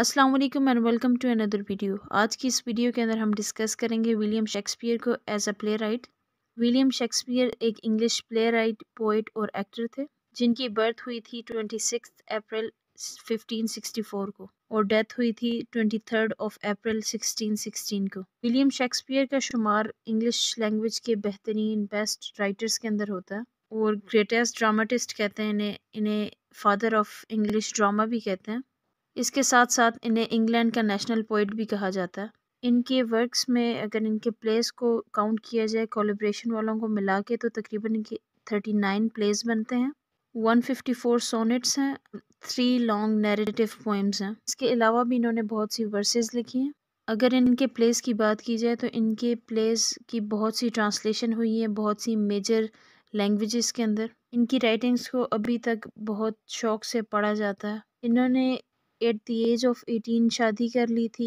अस्सलाम वालेकुम and welcome to another video आज की इस वीडियो के अंदर हम डिस्कस करेंगे विलियम शेक्सपियर को as a playwright William Shakespeare एक इंग्लिश प्ले राइट पोइट और एक्टर थे जिनकी बर्थ हुई थी ट्वेंटी सिक्स अप्रैल 1564 को और डेथ हुई थी 23 ऑफ अप्रैल 1616 को विलियम शेक्सपियर का शुमार इंग्लिश लैंग्वेज के बेहतरीन बेस्ट राइटर्स के अंदर होता है और ग्रेटेस्ट ड्रामाटिस्ट कहते हैं इन्हें इन्हें फादर ऑफ इंग्लिश ड्रामा भी कहते हैं इसके साथ साथ इन्हें इंग्लैंड का नेशनल पोइट भी कहा जाता है इनके वर्क्स में अगर इनके प्लेस को काउंट किया जाए कॉलेब्रेशन वालों को मिला के तो तकरीबन इनके थर्टी नाइन प्लेस बनते हैं वन फिफ्टी फोर सोनेट्स हैं थ्री लॉन्ग नैरेटिव पोइम्स हैं इसके अलावा भी इन्होंने बहुत सी वर्सेस लिखी हैं अगर इनके प्लेस की बात की जाए तो इनके प्लेस की बहुत सी ट्रांसलेशन हुई है बहुत सी मेजर लैंग्वेजेस के अंदर इनकी राइटिंग्स को अभी तक बहुत शौक से पढ़ा जाता है इन्होंने at the age of eighteen शादी कर ली थी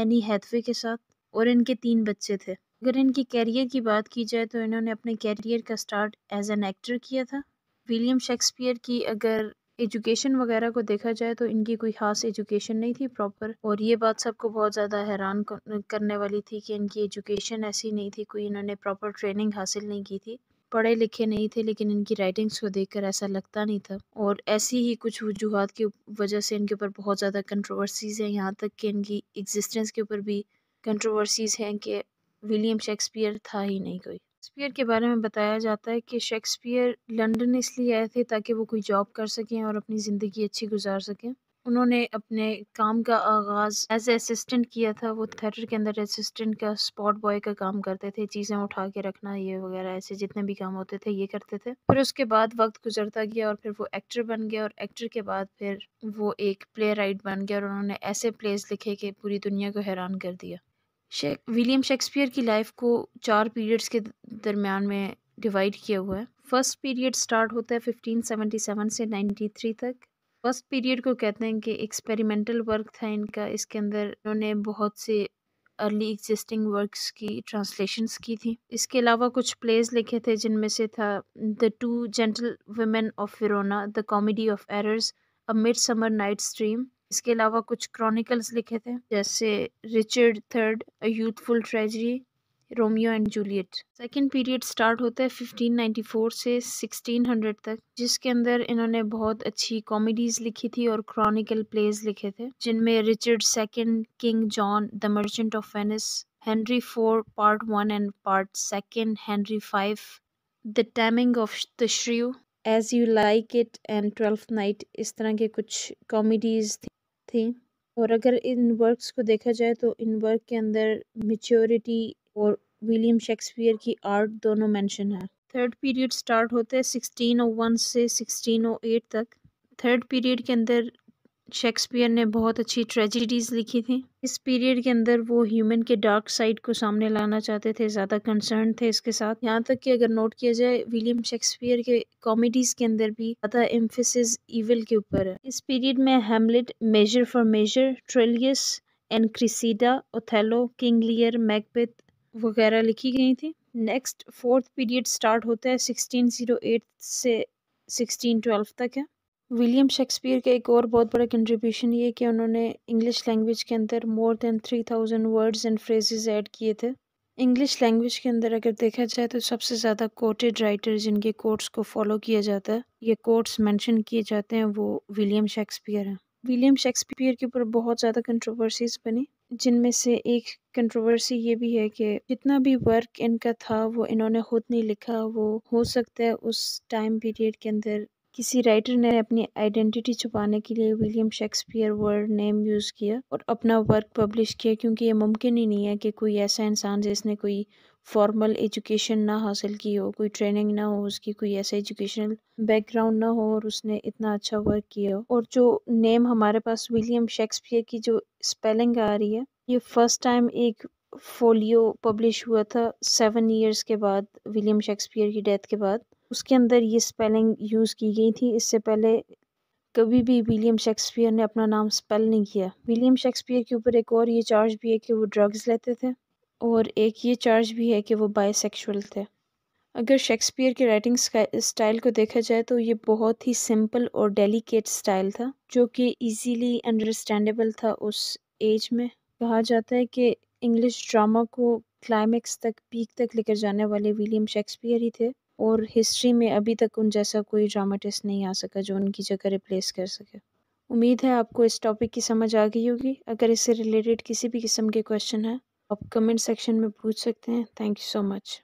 एनी हैथवे के साथ और इनके तीन बच्चे थे अगर इनके कैरियर की बात की जाए तो इन्होंने अपने कैरियर का स्टार्ट एज एन एक्टर किया था विलियम शेक्सपियर की अगर एजुकेशन वगैरह को देखा जाए तो इनकी कोई खास एजुकेशन नहीं थी प्रॉपर और ये बात सबको बहुत ज़्यादा हैरान करने वाली थी कि इनकी एजुकेशन ऐसी नहीं थी कोई इन्होंने प्रॉपर ट्रेनिंग हासिल नहीं की थी पढ़े लिखे नहीं थे लेकिन इनकी राइटिंग्स को देखकर ऐसा लगता नहीं था और ऐसी ही कुछ वजूहत की वजह से इनके ऊपर बहुत ज़्यादा कंट्रोवर्सीज़ हैं यहाँ तक कि इनकी एग्जिस्टेंस के ऊपर भी कंट्रोवर्सीज़ हैं कि विलियम शेक्सपियर था ही नहीं कोई शेक्सपियर के बारे में बताया जाता है कि शेक्सपियर लंदन इसलिए आए थे ताकि वो कोई जॉब कर सकें और अपनी ज़िंदगी अच्छी गुजार सकें उन्होंने अपने काम का आगाज़ एज असिस्टेंट किया था वो थिएटर के अंदर असिस्टेंट का स्पॉट बॉय का काम करते थे चीज़ें उठा के रखना ये वगैरह ऐसे जितने भी काम होते थे ये करते थे फिर उसके बाद वक्त गुजरता गया और फिर वो एक्टर बन गया और एक्टर के बाद फिर वो एक प्ले राइट बन गया और उन्होंने ऐसे प्लेस लिखे कि पूरी दुनिया को हैरान कर दिया शे विलियम शेक्सपियर की लाइफ को चार पीरियड्स के दरमियान में डिवाइड किया हुआ है फर्स्ट पीरियड स्टार्ट होता है 1577 से 93 तक फर्स्ट पीरियड को कहते हैं कि एक्सपेरिमेंटल वर्क था इनका इसके अंदर इन्होंने बहुत से अर्ली एग्जिस्टिंग वर्क्स की ट्रांसलेशंस की थी इसके अलावा कुछ प्लेज लिखे थे जिनमें से था the two gentle women of Verona the comedy of errors a midsummer night stream इसके अलावा कुछ क्रॉनिकल्स लिखे थे जैसे Richard third a youthful treasury Romeo and Juliet second period start होता है 1594 से 1600 तक जिसके अंदर इन्होंने बहुत अच्छी कॉमेडीज लिखी थी और क्रॉनिकल प्लेज लिखे थे जिनमें Richard second King John the merchant of Venice Henry four part one and part second Henry five the taming of the shrew as you like it and twelfth night इस तरह के कुछ comedies थी और अगर इन वर्क्स को देखा जाए तो इन वर्क के अंदर मेच्योरिटी और विलियम शेक्सपियर की आर्ट दोनों मेंशन है थर्ड पीरियड स्टार्ट होता है वन से एट oh तक थर्ड पीरियड के अंदर शेक्सपियर ने बहुत अच्छी ट्रेजिडीज़ लिखी थी इस पीरियड के अंदर वो ह्यूमन के डार्क साइड को सामने लाना चाहते थे ज़्यादा कंसर्न थे इसके साथ यहाँ तक कि अगर नोट किया जाए विलियम शेक्सपियर के कॉमेडीज़ के अंदर भी ज़्यादा एम्फेसिस इविल के ऊपर है इस पीरियड में Hamlet measure for measure Troilus and Cressida Othello King Lear Macbeth वगैरह लिखी गई थी नेक्स्ट फोर्थ पीरियड स्टार्ट होता है सिक्सटीन ज़ीरो एट से सिक्सटीन ट्वेल्व तक है विलियम शेक्सपियर का एक और बहुत बड़ा कंट्रीब्यूशन ये कि उन्होंने इंग्लिश लैंग्वेज के अंदर more than three thousand words and phrases add किए थे इंग्लिश लैंग्वेज के अंदर अगर देखा जाए तो सबसे ज़्यादा कोटेड राइटर जिनके कोर्ट्स को फॉलो किया जाता है ये कोर्ट्स मैंशन किए जाते हैं वो विलियम शेक्सपियर हैं विलियम शेक्सपियर के ऊपर बहुत ज़्यादा कंट्रोवर्सीज बनी जिनमें से एक कंट्रोवर्सी ये भी है कि जितना भी वर्क इनका था वो इन्होंने खुद नहीं लिखा वो हो सकता है उस टाइम पीरियड के अंदर किसी राइटर ने अपनी आइडेंटिटी छुपाने के लिए William Shakespeare word name use किया और अपना वर्क पब्लिश किया क्योंकि ये मुमकिन ही नहीं है कि कोई ऐसा इंसान जिसने कोई फॉर्मल एजुकेशन ना हासिल की हो कोई ट्रेनिंग ना हो उसकी कोई ऐसा एजुकेशनल बैकग्राउंड ना हो और उसने इतना अच्छा वर्क किया हो और जो नेम हमारे पास विलियम शेक्सपियर की जो स्पेलिंग आ रही है ये फर्स्ट टाइम एक फोलियो पब्लिश हुआ था सेवन ईयर्स के बाद विलियम शेक्सपियर की डेथ के बाद उसके अंदर ये स्पेलिंग यूज़ की गई थी इससे पहले कभी भी विलियम शेक्सपियर ने अपना नाम स्पेल नहीं किया विलियम शेक्सपियर के ऊपर एक और ये चार्ज भी है कि वो ड्रग्स लेते थे और एक ये चार्ज भी है कि वो बाइसेक्सुअल थे अगर शेक्सपियर के राइटिंग स्टाइल को देखा जाए तो ये बहुत ही सिंपल और डेलिकेट स्टाइल था जो कि इजीली अंडरस्टैंडेबल था उस एज में कहा जाता है कि इंग्लिश ड्रामा को क्लाइमैक्स तक पीक तक लेकर जाने वाले विलियम शेक्सपियर ही थे और हिस्ट्री में अभी तक उन जैसा कोई ड्रामाटिस्ट नहीं आ सका जो उनकी जगह रिप्लेस कर सके उम्मीद है आपको इस टॉपिक की समझ आ गई होगी अगर इससे रिलेटेड किसी भी किस्म के क्वेश्चन हैं आप कमेंट सेक्शन में पूछ सकते हैं थैंक यू सो मच